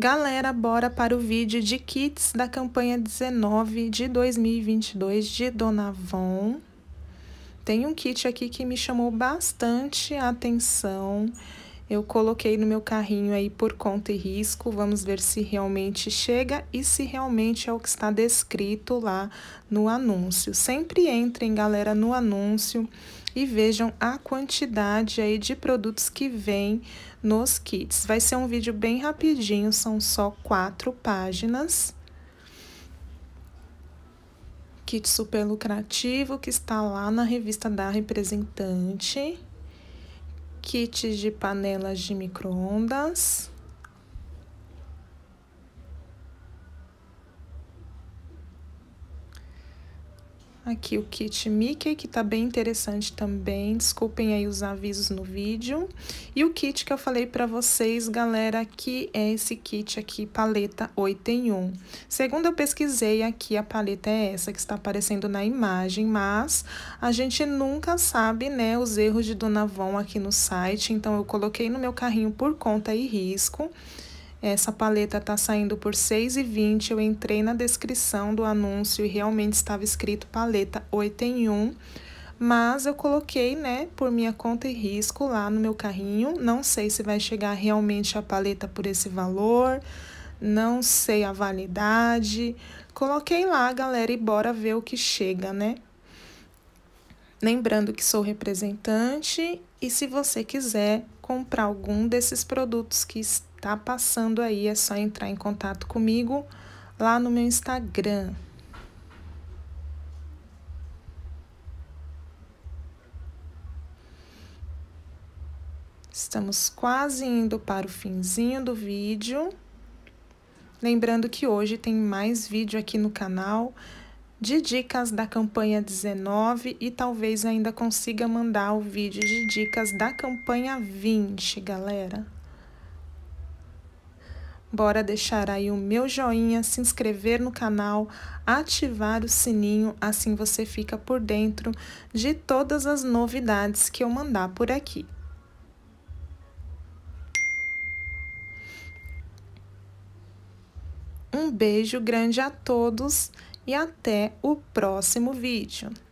Galera, bora para o vídeo de kits da campanha 19 de 2022 de Donavon. Tem um kit aqui que me chamou bastante a atenção. Eu coloquei no meu carrinho aí por conta e risco, vamos ver se realmente chega e se realmente é o que está descrito lá no anúncio. Sempre entrem, galera, no anúncio e vejam a quantidade aí de produtos que vem nos kits. Vai ser um vídeo bem rapidinho, são só quatro páginas kit super lucrativo que está lá na revista da representante kits de panelas de microondas. Aqui o kit Mickey, que tá bem interessante também. Desculpem aí os avisos no vídeo. E o kit que eu falei para vocês, galera, que é esse kit aqui, paleta 8 em 1. Segundo eu pesquisei aqui, a paleta é essa que está aparecendo na imagem, mas a gente nunca sabe, né, os erros de Dona Von aqui no site. Então, eu coloquei no meu carrinho por conta e risco. Essa paleta está saindo por R$ 6,20. Eu entrei na descrição do anúncio e realmente estava escrito paleta 8 em 1. Mas eu coloquei, né, por minha conta e risco lá no meu carrinho. Não sei se vai chegar realmente a paleta por esse valor. Não sei a validade. Coloquei lá, galera, e bora ver o que chega, né? Lembrando que sou representante e se você quiser comprar algum desses produtos que estão tá passando aí, é só entrar em contato comigo lá no meu Instagram. Estamos quase indo para o finzinho do vídeo. Lembrando que hoje tem mais vídeo aqui no canal de dicas da campanha 19 e talvez ainda consiga mandar o vídeo de dicas da campanha 20, galera. Bora deixar aí o meu joinha, se inscrever no canal, ativar o sininho, assim você fica por dentro de todas as novidades que eu mandar por aqui. Um beijo grande a todos e até o próximo vídeo.